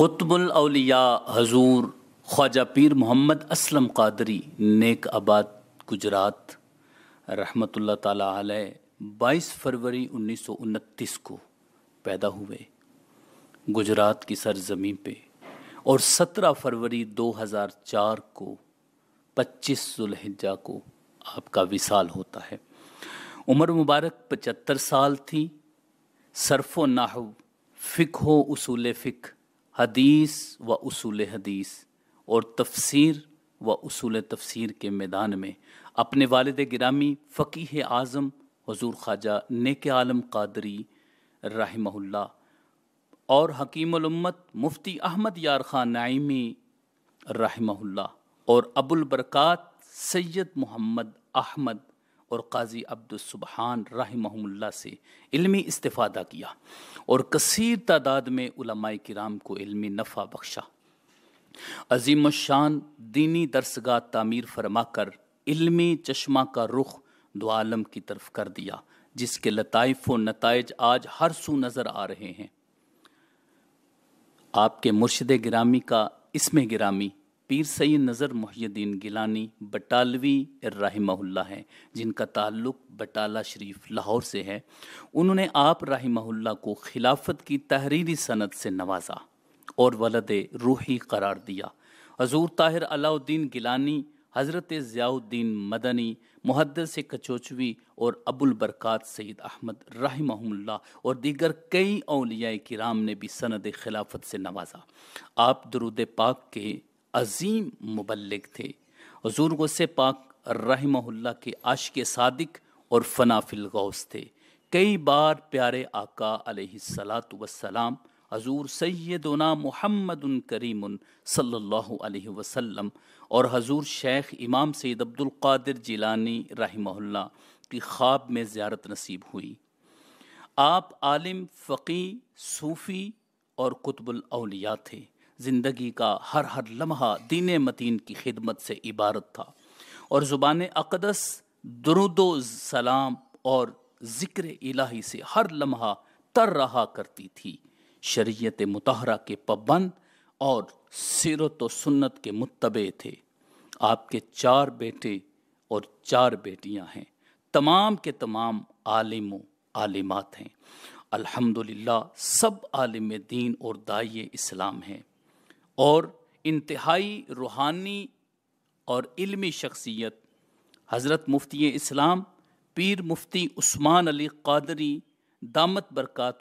क़ुतबुलौलिया हजूर ख्वाजा पीर मोहम्मद असलम कादरी नेक आबाद गुजरात रहमतुल्लाह ताला अलैह 22 फरवरी उनतीस को पैदा हुए गुजरात की सरजमी पे और सत्रह फरवरी दो हज़ार चार को पच्चीस जुल्हिजा को आपका विशाल होता है उम्र मुबारक पचहत्तर साल थी सरफो नाहव फ़िक हो उसूल फ़िक हदीस व असूल हदीस और तफसीर व असूल तफसीर के मैदान में अपने वालद ग्रामी फ़कीह आज़म हजूर ख्वाजा नेक आलम कादरी रहमहुल्ला और हकीमत मुफ्ती अहमद यार खान नाइमी रहमहुल्ला और अबुलबरक़ात सैयद मोहम्मद अहमद और काजी अब्दुलसुबहान रहमहुल्ला से इल्मी इस्तादा किया और कसीर तादाद में उलमाए कराम को इल्मी नफ़ा बख्शा अजीम शान दीनी दरसगाह तामीर फरमा कर इल्मी चश्मा का रुख दुआलम की तरफ कर दिया जिसके लताइफ व नतज आज हर सू नज़र आ रहे हैं आपके मुर्शद गिरामी का इसमें गिरामी पीर सैद नज़र मुहद्दीन गिलानी बटालवी रहा है जिनका ताल्लुक बटाला शरीफ लाहौर से है उन्होंने आप राहिमहुल्ला को खिलाफत की तहरीरी सनत से नवाजा और वलद रूही करार दिया हजूर ताहिर अलाउद्दीन गिलानी हज़रत ज़ियाउद्दीन मदनी मुहदस कचोचवी और अबुल बरक़ात सैद अहमद रहमहुल्ला और दीगर कई अलिया कराम ने भी सनद खिलाफत से नवाजा आप दरुद पाक के अजीम मुबलिक थे हजूर गौसे पाक रहमहुल्ला के आशिक सादिक और फनाफिल गौस थे कई बार प्यारे आका सलात वसलाम हजूर सैदना मोहम्मद करीम सल्लल्लाहु अलैहि वसल्लम और हजूर शेख इमाम सैद अब्दुल कादिर जिलानी रहमहुल्ला की ख्वाब में ज़्यारत नसीब हुई आप आलिम फ़की सूफ़ी और कुतबुल अलिया थे ज़िंदगी का हर हर लम्हा दीन मतीन की खिदमत से इबारत था और ज़ुबान अकदस दरुदो सलाम और ज़िक्र इलाही से हर लम्हा तर रहा करती थी शरीयत मतहरा के पबंद और सीरत सुन्नत के मुतबे थे आपके चार बेटे और चार बेटियां हैं तमाम के तमाम आलिम आलिमात हैं अल्हम्दुलिल्लाह सब आलिम दीन और दाइ इस्लाम हैं और इंतहाई रूहानी और इल्मी शख्सियत हज़रत मुफ्ती इस्लाम पीर मुफ्ती उस्मान अली कादरी दामत बरक़ात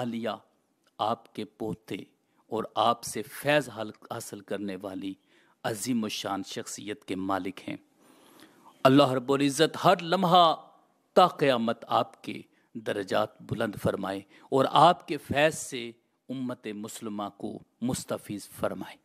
आलिया आपके पोते और आपसे फैज़ हासिल करने वाली अजीम शान शख्सियत के मालिक हैं अल्लाह रब्ज़त हर लम्हा ताक़यामत आपके दर्जात बुलंद फरमाए और आपके फैज़ से उम्मत मुसलमा को मुस्तफ़ फरमाए